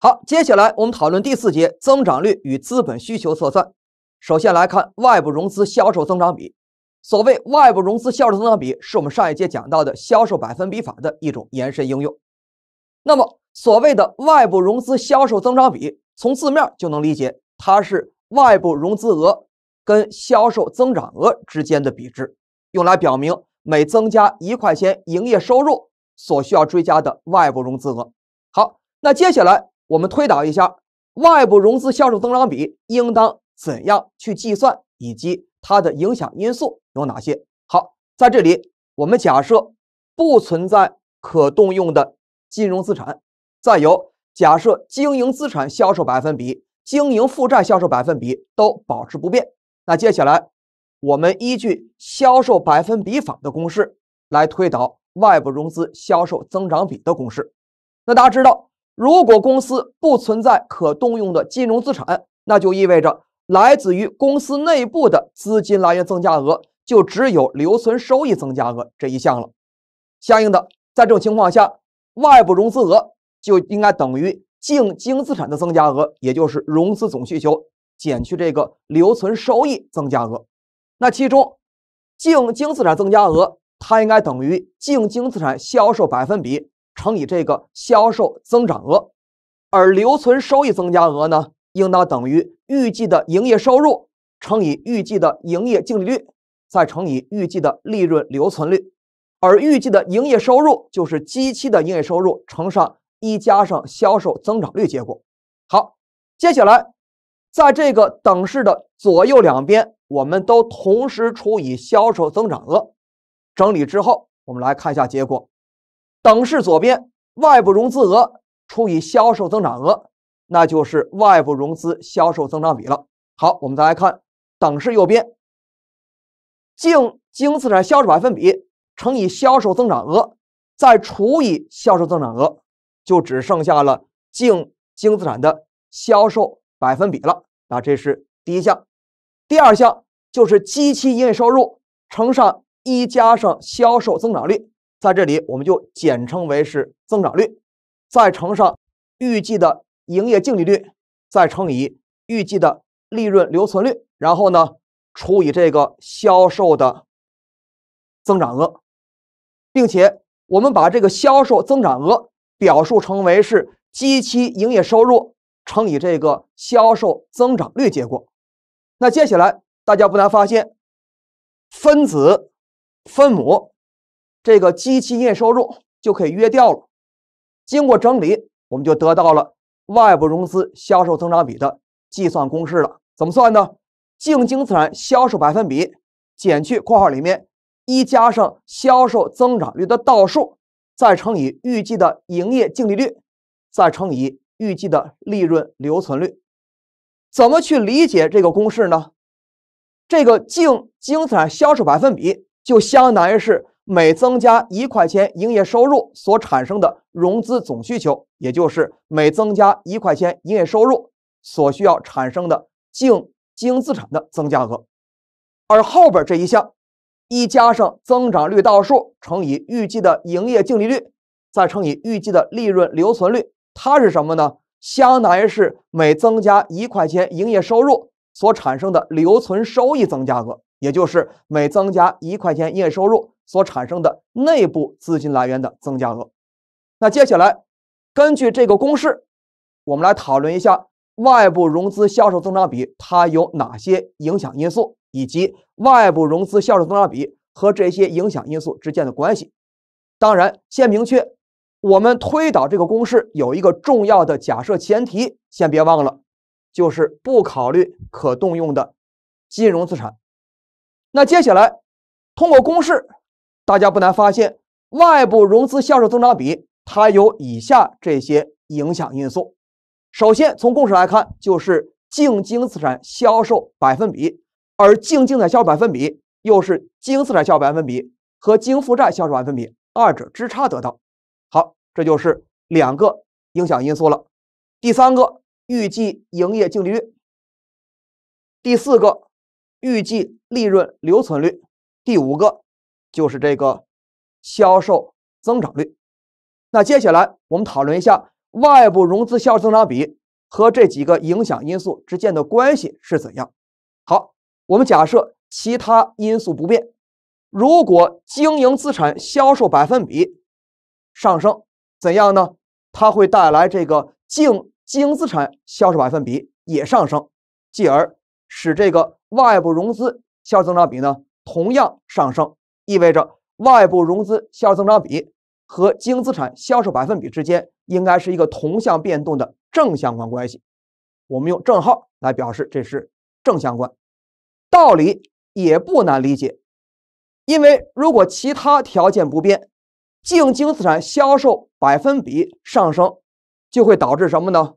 好，接下来我们讨论第四节增长率与资本需求测算。首先来看外部融资销售增长比。所谓外部融资销售增长比，是我们上一节讲到的销售百分比法的一种延伸应用。那么，所谓的外部融资销售增长比，从字面就能理解，它是外部融资额跟销售增长额之间的比值，用来表明每增加一块钱营业收入所需要追加的外部融资额。好，那接下来。我们推导一下外部融资销售增长比应当怎样去计算，以及它的影响因素有哪些。好，在这里我们假设不存在可动用的金融资产，再有假设经营资产销售百分比、经营负债销售百分比都保持不变。那接下来我们依据销售百分比法的公式来推导外部融资销售增长比的公式。那大家知道。如果公司不存在可动用的金融资产，那就意味着来自于公司内部的资金来源增加额就只有留存收益增加额这一项了。相应的，在这种情况下，外部融资额就应该等于净净资产的增加额，也就是融资总需求减去这个留存收益增加额。那其中，净净资产增加额它应该等于净净资产销售百分比。乘以这个销售增长额，而留存收益增加额呢，应当等于预计的营业收入乘以预计的营业净利率，再乘以预计的利润留存率，而预计的营业收入就是基期的营业收入乘上一加上销售增长率。结果好，接下来在这个等式的左右两边，我们都同时除以销售增长额，整理之后，我们来看一下结果。等式左边，外部融资额除以销售增长额，那就是外部融资销售增长比了。好，我们再来看等式右边，净净资产销售百分比乘以销售增长额，再除以销售增长额，就只剩下了净净资产的销售百分比了。那这是第一项，第二项就是基期营业收入乘上一加上销售增长率。在这里，我们就简称为是增长率，再乘上预计的营业净利率，再乘以预计的利润留存率，然后呢除以这个销售的增长额，并且我们把这个销售增长额表述成为是基期营业收入乘以这个销售增长率结果。那接下来大家不难发现，分子分母。这个机器验收入就可以约掉了。经过整理，我们就得到了外部融资销售增长比的计算公式了。怎么算呢？净净资产销售百分比减去括号里面一加上销售增长率的倒数，再乘以预计的营业净利率，再乘以预计的利润留存率。怎么去理解这个公式呢？这个净净资产销售百分比就相当于是。每增加一块钱营业收入所产生的融资总需求，也就是每增加一块钱营业收入所需要产生的净经营资产的增加额。而后边这一项，一加上增长率倒数乘以预计的营业净利率，再乘以预计的利润留存率，它是什么呢？相当于是每增加一块钱营业收入所产生的留存收益增加额，也就是每增加一块钱营业收入。所产生的内部资金来源的增加额。那接下来，根据这个公式，我们来讨论一下外部融资销售增长比它有哪些影响因素，以及外部融资销售增长比和这些影响因素之间的关系。当然，先明确我们推导这个公式有一个重要的假设前提，先别忘了，就是不考虑可动用的金融资产。那接下来，通过公式。大家不难发现，外部融资销售增长比它有以下这些影响因素。首先，从公式来看，就是净经营资产销售百分比，而净经营资产销售百分比又是经营资产销售百分比和经营负债销售百分比二者之差得到。好，这就是两个影响因素了。第三个，预计营业净利率。第四个，预计利润留存率。第五个。就是这个销售增长率。那接下来我们讨论一下外部融资销售增长比和这几个影响因素之间的关系是怎样。好，我们假设其他因素不变，如果经营资产销售百分比上升，怎样呢？它会带来这个净经营资产销售百分比也上升，继而使这个外部融资销售增长比呢同样上升。意味着外部融资销售增长比和净资产销售百分比之间应该是一个同向变动的正相关关系，我们用正号来表示，这是正相关。道理也不难理解，因为如果其他条件不变，净净资产销售百分比上升，就会导致什么呢？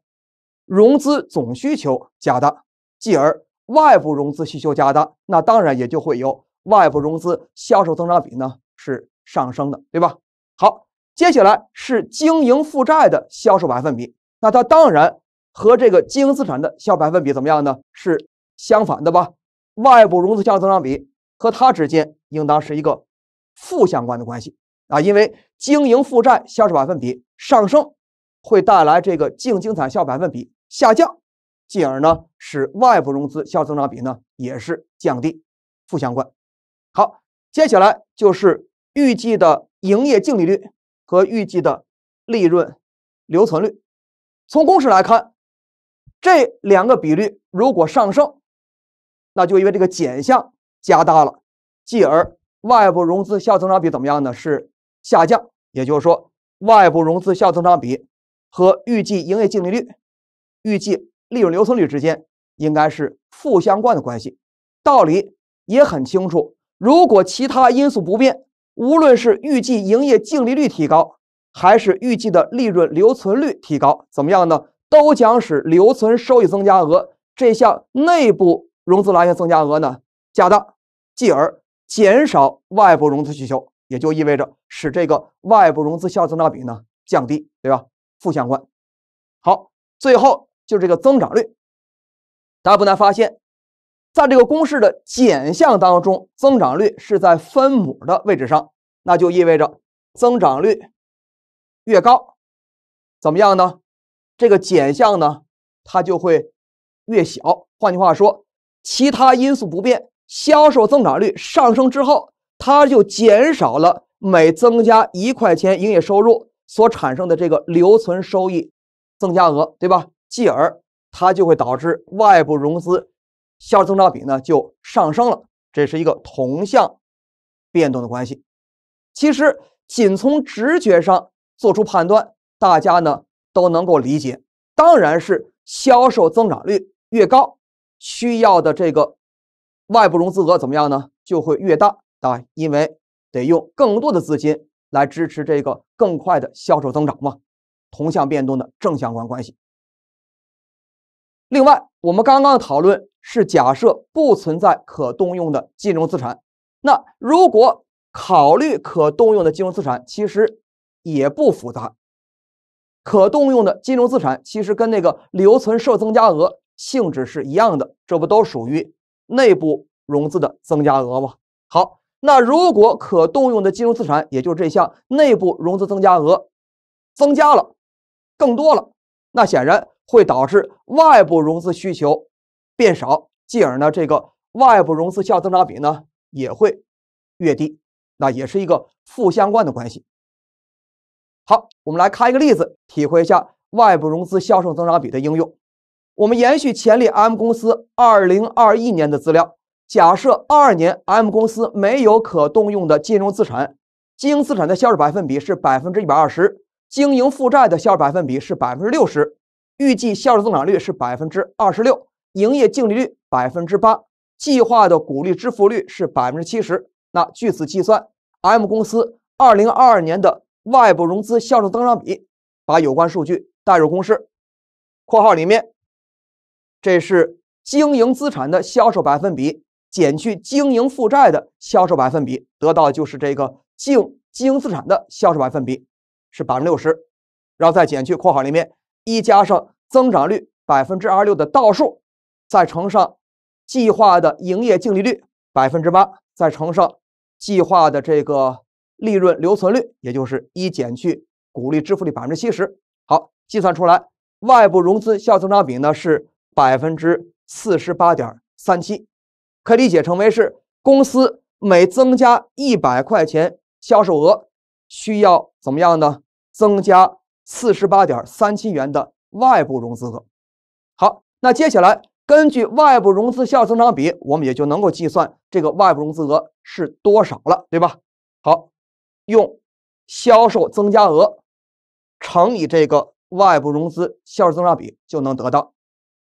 融资总需求加大，继而外部融资需求加大，那当然也就会有。外部融资销售增长比呢是上升的，对吧？好，接下来是经营负债的销售百分比，那它当然和这个经营资产的销售百分比怎么样呢？是相反的吧？外部融资销售增长比和它之间应当是一个负相关的关系啊，因为经营负债销售百分比上升，会带来这个净资产销售百分比下降，进而呢使外部融资销售增长比呢也是降低，负相关。接下来就是预计的营业净利率和预计的利润留存率。从公式来看，这两个比率如果上升，那就因为这个减项加大了，继而外部融资效增长比怎么样呢？是下降。也就是说，外部融资效增长比和预计营业净利率、预计利润留存率之间应该是负相关的关系。道理也很清楚。如果其他因素不变，无论是预计营业净利率提高，还是预计的利润留存率提高，怎么样呢？都将使留存收益增加额这项内部融资来源增加额呢加大，继而减少外部融资需求，也就意味着使这个外部融资效增长比呢降低，对吧？负相关。好，最后就是这个增长率，大家不难发现。在这个公式的减项当中，增长率是在分母的位置上，那就意味着增长率越高，怎么样呢？这个减项呢，它就会越小。换句话说，其他因素不变，销售增长率上升之后，它就减少了每增加一块钱营业收入所产生的这个留存收益增加额，对吧？继而它就会导致外部融资。销售增长比呢就上升了，这是一个同向变动的关系。其实仅从直觉上做出判断，大家呢都能够理解。当然是销售增长率越高，需要的这个外部融资额怎么样呢？就会越大啊，因为得用更多的资金来支持这个更快的销售增长嘛。同向变动的正相关关系。另外，我们刚刚的讨论是假设不存在可动用的金融资产。那如果考虑可动用的金融资产，其实也不复杂。可动用的金融资产其实跟那个留存收增加额性质是一样的，这不都属于内部融资的增加额吗？好，那如果可动用的金融资产，也就是这项内部融资增加额增加了更多了，那显然。会导致外部融资需求变少，进而呢，这个外部融资效增长比呢也会越低，那也是一个负相关的关系。好，我们来看一个例子，体会一下外部融资销售增长比的应用。我们延续前例 M 公司2021年的资料，假设二年 M 公司没有可动用的金融资产，经营资产的销售百分比是百分之一百二十，经营负债的销售百分比是百分之六十。预计销售增长率是百分之二十六，营业净利率百分之八，计划的股利支付率是百分之七十。那据此计算，M 公司二零二二年的外部融资销售增长比，把有关数据带入公式（括号里面），这是经营资产的销售百分比减去经营负债的销售百分比，得到就是这个净经营资产的销售百分比是百分之六十，然后再减去括号里面。一加上增长率百分之二六的倒数，再乘上计划的营业净利率百分之八，再乘上计划的这个利润留存率，也就是一减去股利支付率百分之七十。好，计算出来外部融资效增长比呢是百分之四十八点三七，可以理解成为是公司每增加一百块钱销售额需要怎么样呢？增加。四十八点三七元的外部融资额。好，那接下来根据外部融资效增长比，我们也就能够计算这个外部融资额是多少了，对吧？好，用销售增加额乘以这个外部融资销售增长比就能得到，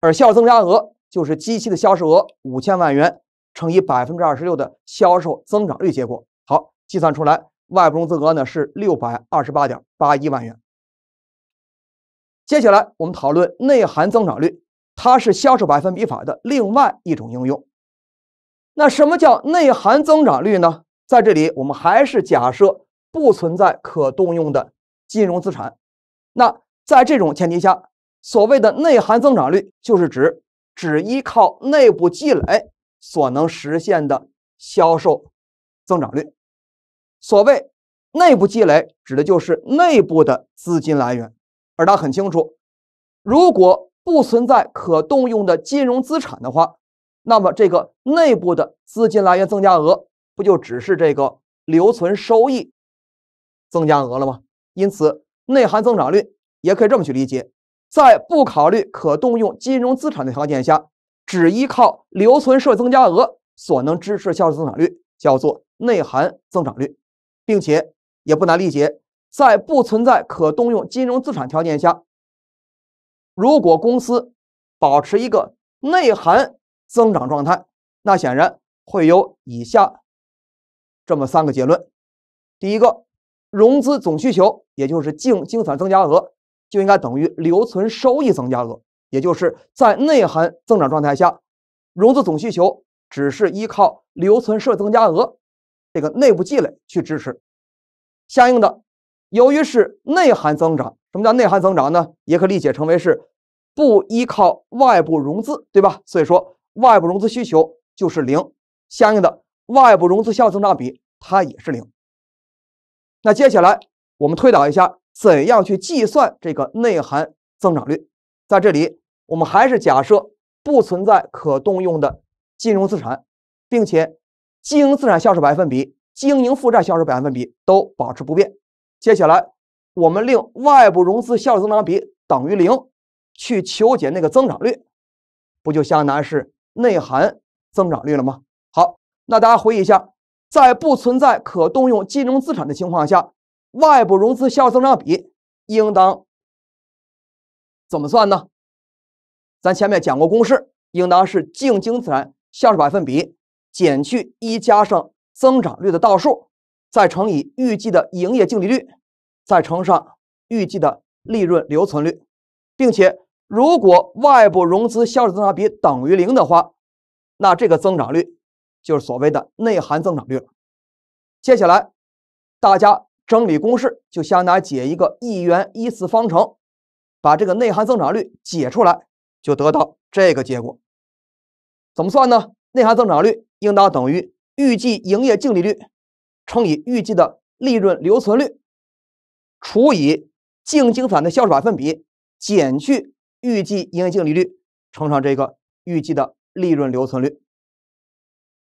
而销售增加额就是基期的销售额五千万元乘以百分之二十六的销售增长率，结果好计算出来，外部融资额呢是六百二十八点八一万元。接下来我们讨论内涵增长率，它是销售百分比法的另外一种应用。那什么叫内涵增长率呢？在这里我们还是假设不存在可动用的金融资产。那在这种前提下，所谓的内涵增长率就是指只依靠内部积累所能实现的销售增长率。所谓内部积累，指的就是内部的资金来源。而他很清楚，如果不存在可动用的金融资产的话，那么这个内部的资金来源增加额不就只是这个留存收益增加额了吗？因此，内涵增长率也可以这么去理解：在不考虑可动用金融资产的条件下，只依靠留存社增加额所能支持的销售增长率，叫做内涵增长率，并且也不难理解。在不存在可动用金融资产条件下，如果公司保持一个内涵增长状态，那显然会有以下这么三个结论：第一个，融资总需求，也就是净资产增加额，就应该等于留存收益增加额，也就是在内涵增长状态下，融资总需求只是依靠留存社增加额这个内部积累去支持，相应的。由于是内涵增长，什么叫内涵增长呢？也可理解成为是不依靠外部融资，对吧？所以说外部融资需求就是零，相应的外部融资效应增长比它也是零。那接下来我们推导一下，怎样去计算这个内涵增长率。在这里，我们还是假设不存在可动用的金融资产，并且经营资产销售百分比、经营负债销售百分比都保持不变。接下来，我们令外部融资效售增长比等于零，去求解那个增长率，不就相当于是内涵增长率了吗？好，那大家回忆一下，在不存在可动用金融资产的情况下，外部融资效售增长比应当怎么算呢？咱前面讲过公式，应当是净净资产销售百分比减去一加上增长率的倒数。再乘以预计的营业净利率，再乘上预计的利润留存率，并且如果外部融资销售增长比等于零的话，那这个增长率就是所谓的内涵增长率了。接下来大家整理公式，就相当于解一个一元一次方程，把这个内涵增长率解出来，就得到这个结果。怎么算呢？内涵增长率应当等于预计营业净利率。乘以预计的利润留存率，除以净经产的销售百分比，减去预计营业净利率，乘上这个预计的利润留存率。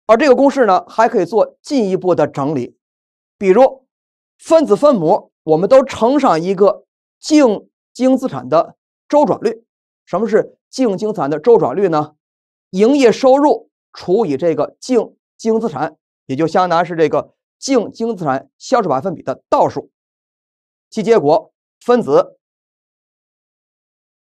而这个公式呢，还可以做进一步的整理，比如分子分母我们都乘上一个净净资产的周转率。什么是净经产的周转率呢？营业收入除以这个净净资产，也就相当于是这个。净净资产销售百分比的倒数，其结果分子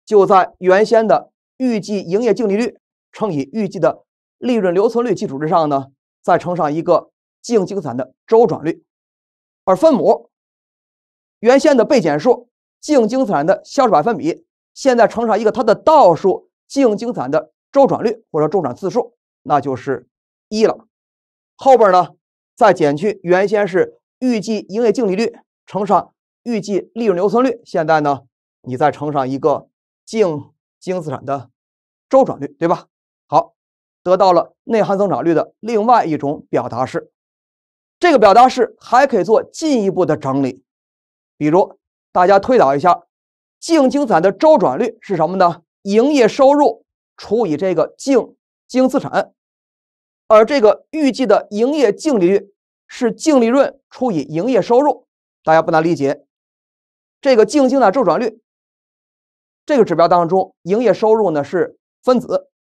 就在原先的预计营业净利率乘以预计的利润留存率基础之上呢，再乘上一个净资产的周转率，而分母原先的被减数净净资产的销售百分比，现在乘上一个它的倒数净资产的周转率或者周转次数，那就是一了，后边呢？再减去原先是预计营业净利率乘上预计利润留存率，现在呢，你再乘上一个净经营资产的周转率，对吧？好，得到了内涵增长率的另外一种表达式。这个表达式还可以做进一步的整理，比如大家推导一下，净经资产的周转率是什么呢？营业收入除以这个净经营资产。而这个预计的营业净利率是净利润除以营业收入，大家不难理解。这个净净的周转率，这个指标当中，营业收入呢是分子，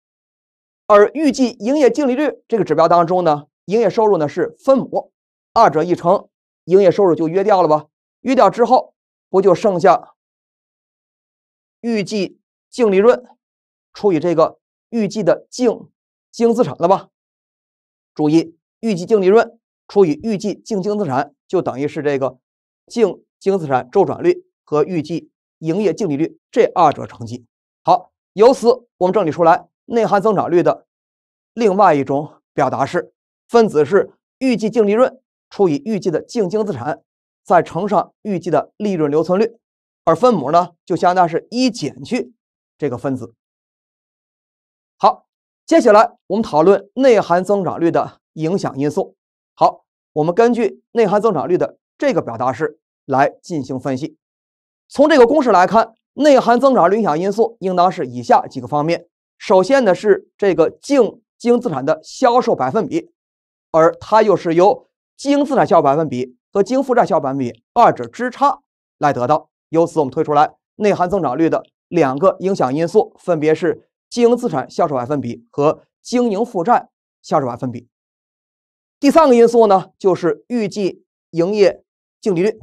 而预计营业净利率这个指标当中呢，营业收入呢是分母，二者一乘，营业收入就约掉了吧？约掉之后，不就剩下预计净利润除以这个预计的净净资产了吧？注意，预计净利润除以预计净净资产，就等于是这个净净资产周转率和预计营业净利率这二者乘积。好，由此我们整理出来内含增长率的另外一种表达式，分子是预计净利润除以预计的净净资产，再乘上预计的利润留存率，而分母呢，就相当是一减去这个分子。好。接下来我们讨论内涵增长率的影响因素。好，我们根据内涵增长率的这个表达式来进行分析。从这个公式来看，内涵增长率影响因素应当是以下几个方面。首先呢是这个净经营资产的销售百分比，而它又是由经营资产销售百分比和经营负债销售百分比二者之差来得到。由此我们推出来，内涵增长率的两个影响因素分别是。经营资产销售百分比和经营负债销售百分比，第三个因素呢就是预计营业净利率，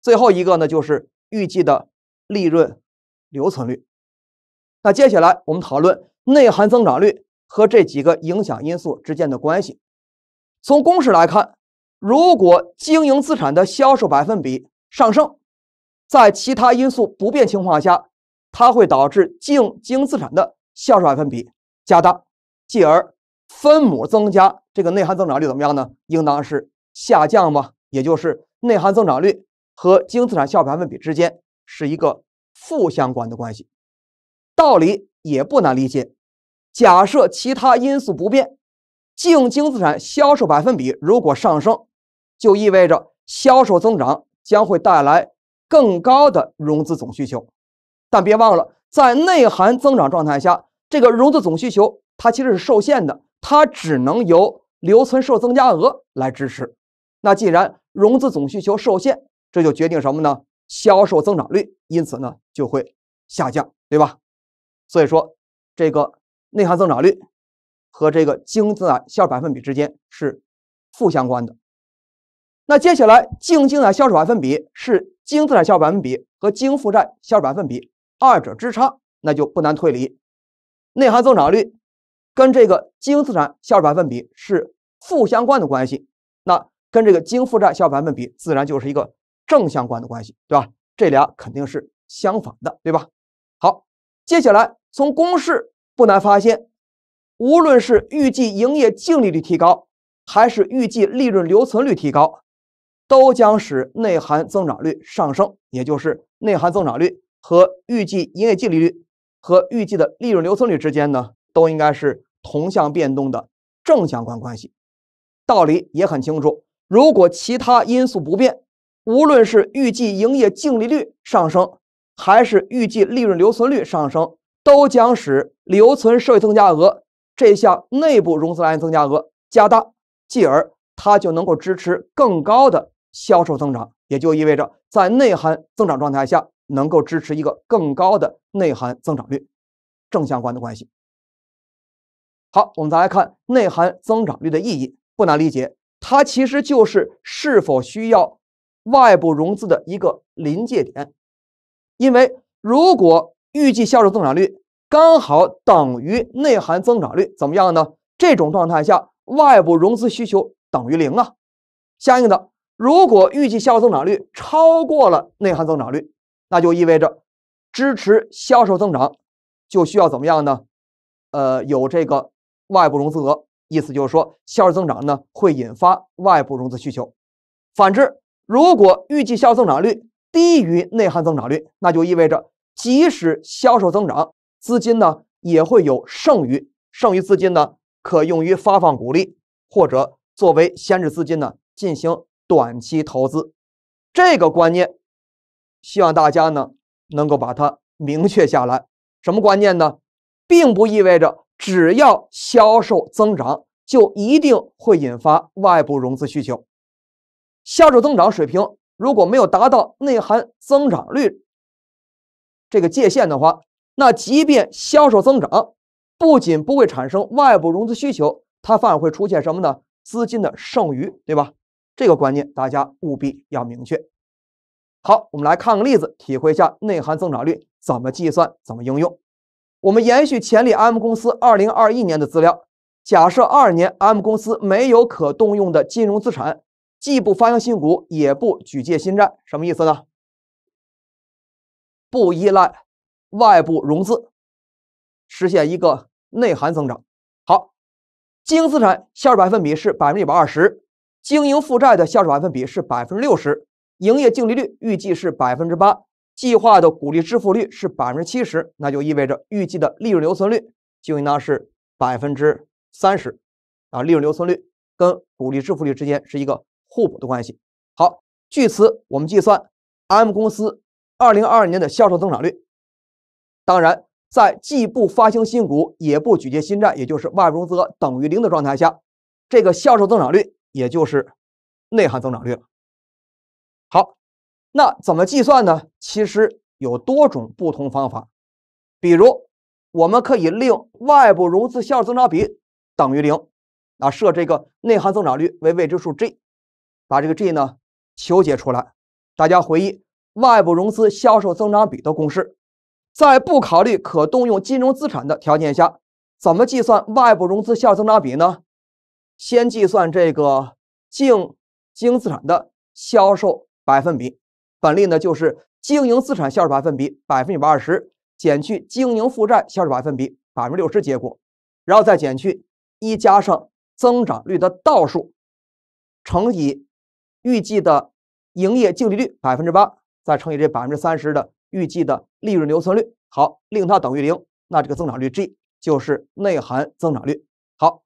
最后一个呢就是预计的利润留存率。那接下来我们讨论内涵增长率和这几个影响因素之间的关系。从公式来看，如果经营资产的销售百分比上升，在其他因素不变情况下，它会导致净经营资产的销售百分比加大，继而分母增加，这个内涵增长率怎么样呢？应当是下降吧？也就是内涵增长率和净资产销售百分比之间是一个负相关的关系。道理也不难理解。假设其他因素不变，净净资产销售百分比如果上升，就意味着销售增长将会带来更高的融资总需求，但别忘了。在内涵增长状态下，这个融资总需求它其实是受限的，它只能由留存受增加额来支持。那既然融资总需求受限，这就决定什么呢？销售增长率因此呢就会下降，对吧？所以说，这个内涵增长率和这个净资产销售百分比之间是负相关的。那接下来，净净资产销售百分比是净资产销售百分比和净负债销售百分比。二者之差，那就不难推理。内涵增长率跟这个经营资产销售百分比是负相关的关系，那跟这个经营负债销售百分比自然就是一个正相关的关系，对吧？这俩肯定是相反的，对吧？好，接下来从公式不难发现，无论是预计营业净利率提高，还是预计利润留存率提高，都将使内涵增长率上升，也就是内涵增长率。和预计营业净利率和预计的利润留存率之间呢，都应该是同向变动的正相关关系。道理也很清楚，如果其他因素不变，无论是预计营业净利率上升，还是预计利润留存率上升，都将使留存收益增加额这项内部融资来源增加额加大，继而它就能够支持更高的销售增长，也就意味着在内涵增长状态下。能够支持一个更高的内涵增长率，正相关的关系。好，我们再来看内涵增长率的意义，不难理解，它其实就是是否需要外部融资的一个临界点。因为如果预计销售增长率刚好等于内涵增长率，怎么样呢？这种状态下，外部融资需求等于零啊。相应的，如果预计销售增长率超过了内涵增长率，那就意味着，支持销售增长，就需要怎么样呢？呃，有这个外部融资额，意思就是说，销售增长呢会引发外部融资需求。反之，如果预计销售增长率低于内涵增长率，那就意味着即使销售增长，资金呢也会有剩余，剩余资金呢可用于发放股利或者作为闲置资金呢进行短期投资。这个观念。希望大家呢能够把它明确下来。什么观念呢？并不意味着只要销售增长就一定会引发外部融资需求。销售增长水平如果没有达到内涵增长率这个界限的话，那即便销售增长，不仅不会产生外部融资需求，它反而会出现什么呢？资金的剩余，对吧？这个观念大家务必要明确。好，我们来看个例子，体会一下内涵增长率怎么计算，怎么应用。我们延续前例，M 公司二零二一年的资料，假设二年 M 公司没有可动用的金融资产，既不发行新股，也不举借新债，什么意思呢？不依赖外部融资，实现一个内涵增长。好，经营资产销售百分比是百分之一百二十，经营负债的销售百分比是百分之六十。营业净利率预计是百分之八，计划的股利支付率是百分之七十，那就意味着预计的利润留存率就应当是百分之三十，啊，利润留存率跟股利支付率之间是一个互补的关系。好，据此我们计算 M 公司二零二二年的销售增长率。当然，在既不发行新股也不举借新债，也就是外部融资额等于零的状态下，这个销售增长率也就是内涵增长率了。好，那怎么计算呢？其实有多种不同方法，比如我们可以令外部融资效售增长比等于零，啊，设这个内含增长率为未知数 g，把这个 g 呢求解出来。大家回忆外部融资销售增长比的公式，在不考虑可动用金融资产的条件下，怎么计算外部融资效售增长比呢？先计算这个净经营资产的销售。百分比，本例呢就是经营资产销售百分比百分之百二十减去经营负债销售百分比百分之六十，结果，然后再减去一加上增长率的倒数，乘以预计的营业净利率百分之八，再乘以这百分之三十的预计的利润留存率，好，令它等于零，那这个增长率 g 就是内含增长率。好，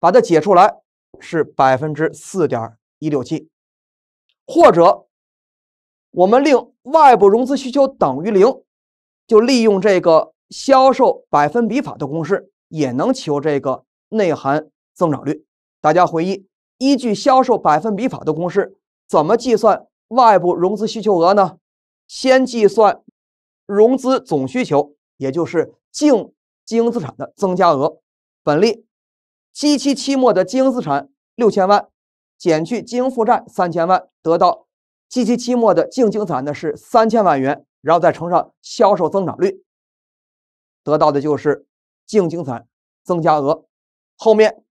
把它解出来是百分之四点一六七，或者。我们令外部融资需求等于零，就利用这个销售百分比法的公式，也能求这个内涵增长率。大家回忆，依据销售百分比法的公式，怎么计算外部融资需求额呢？先计算融资总需求，也就是净经营资产的增加额。本例，基期期末的经营资产六千万，减去经营负债三千万，得到。机器期末的净生产呢是三千万元，然后再乘上销售增长率，得到的就是净生产增加额。后面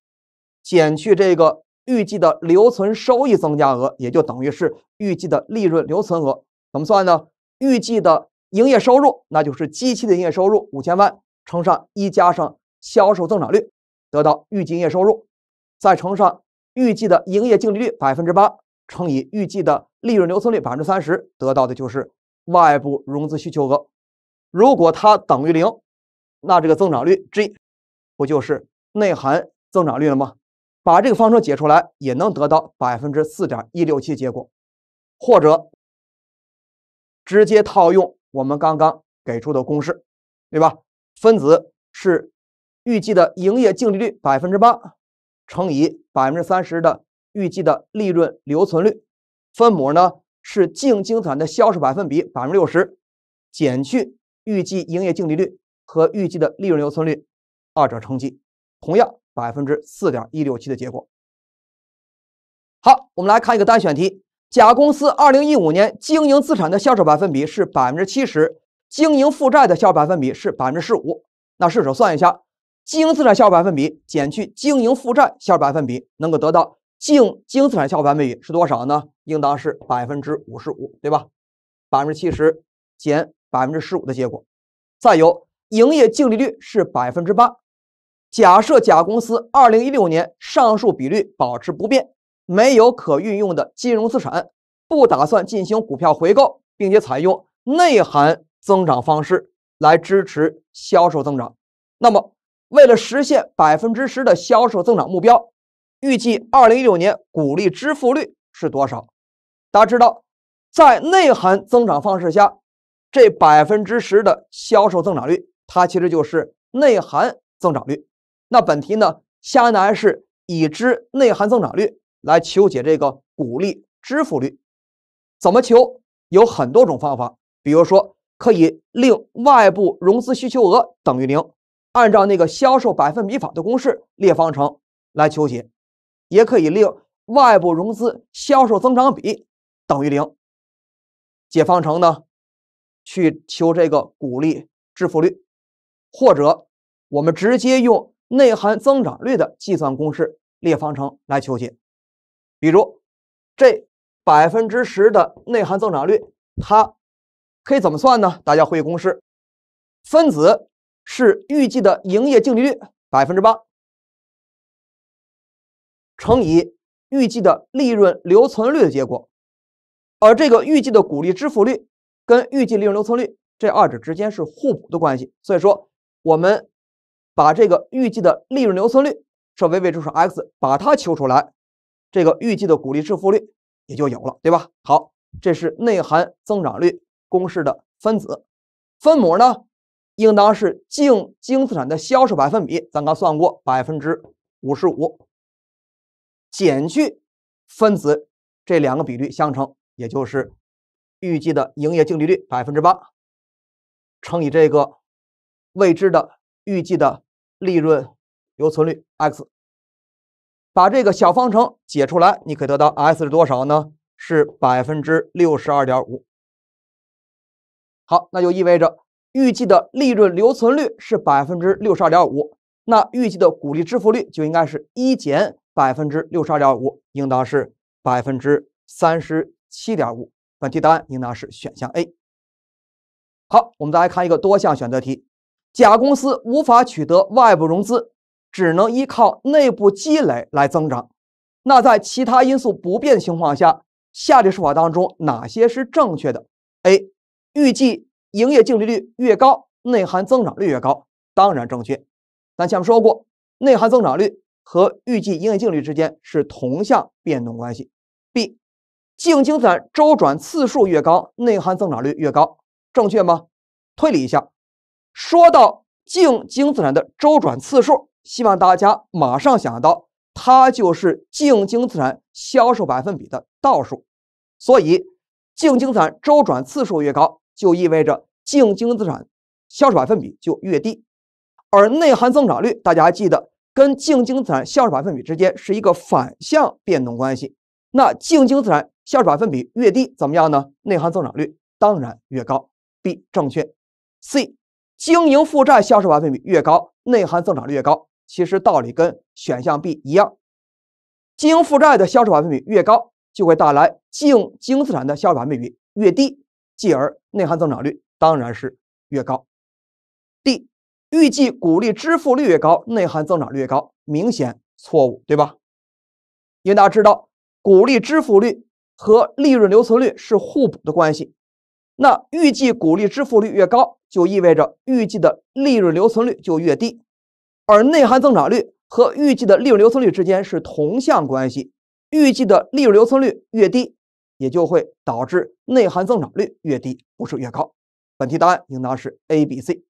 减去这个预计的留存收益增加额，也就等于是预计的利润留存额。怎么算呢？预计的营业收入，那就是机器的营业收入五千万乘上一加上销售增长率，得到预计营业收入，再乘上预计的营业净利率百分之八，乘以预计的。利润留存率百分之三十，得到的就是外部融资需求额。如果它等于零，那这个增长率 g 不就是内涵增长率了吗？把这个方程解出来，也能得到百分之四点一六七结果。或者直接套用我们刚刚给出的公式，对吧？分子是预计的营业净利率百分之八乘以百分之三十的预计的利润留存率。分母呢是净资产的销售百分比百分之六十，减去预计营业净利率和预计的利润留存率，二者乘积，同样百分之四点一六七的结果。好，我们来看一个单选题：甲公司二零一五年经营资产的销售百分比是百分之七十，经营负债的销售百分比是百分之十五。那试手算一下，经营资产销售百分比减去经营负债销售百分比，能够得到。净净资产销售百分比是多少呢？应当是百分之五十五，对吧？百分之七十减百分之十五的结果。再有，营业净利率是百分之八。假设甲公司二零一六年上述比率保持不变，没有可运用的金融资产，不打算进行股票回购，并且采用内含增长方式来支持销售增长。那么，为了实现百分之十的销售增长目标。预计2019年股利支付率是多少？大家知道，在内涵增长方式下，这百分之十的销售增长率，它其实就是内涵增长率。那本题呢，当于是已知内涵增长率来求解这个股利支付率。怎么求？有很多种方法，比如说可以令外部融资需求额等于零，按照那个销售百分比法的公式列方程来求解。也可以令外部融资销售增长比等于零，解方程呢，去求这个股利支付率，或者我们直接用内含增长率的计算公式列方程来求解。比如这百分之十的内含增长率，它可以怎么算呢？大家会公式，分子是预计的营业净利率百分之八。乘以预计的利润留存率的结果，而这个预计的股利支付率跟预计利润留存率这二者之间是互补的关系，所以说我们把这个预计的利润留存率设为未知数 x，把它求出来，这个预计的股利支付率也就有了，对吧？好，这是内含增长率公式的分子，分母呢应当是净净资产的销售百分比，咱刚算过百分之五十五。减去分子这两个比率相乘，也就是预计的营业净利率百分之八，乘以这个未知的预计的利润留存率 x，把这个小方程解出来，你可以得到 x 是多少呢？是百分之六十二点五。好，那就意味着预计的利润留存率是百分之六十二点五，那预计的股利支付率就应该是一减。百分之六十二点五，应当是百分之三十七点五。本题答案应当是选项 A。好，我们再来看一个多项选择题。甲公司无法取得外部融资，只能依靠内部积累来增长。那在其他因素不变的情况下，下列说法当中哪些是正确的？A. 预计营业净利率越高，内涵增长率越高。当然正确。咱前面说过，内涵增长率。和预计营业净率之间是同向变动关系。B，净资产周转次数越高，内涵增长率越高，正确吗？推理一下，说到净净资产的周转次数，希望大家马上想到，它就是净净资产销售百分比的倒数，所以净资产周转次数越高，就意味着净净资产销售百分比就越低，而内涵增长率，大家还记得？跟净净资产销售百分比之间是一个反向变动关系。那净净资产销售百分比越低，怎么样呢？内涵增长率当然越高。B 正确。C 经营负债销售百分比越高，内涵增长率越高。其实道理跟选项 B 一样，经营负债的销售百分比越高，就会带来净净资产的销售百分比越低，继而内涵增长率当然是越高。D。预计股利支付率越高，内涵增长率越高，明显错误，对吧？因为大家知道，股利支付率和利润留存率是互补的关系。那预计股利支付率越高，就意味着预计的利润留存率就越低，而内涵增长率和预计的利润留存率之间是同向关系，预计的利润留存率越低，也就会导致内涵增长率越低，不是越高。本题答案应当是 A、B、C。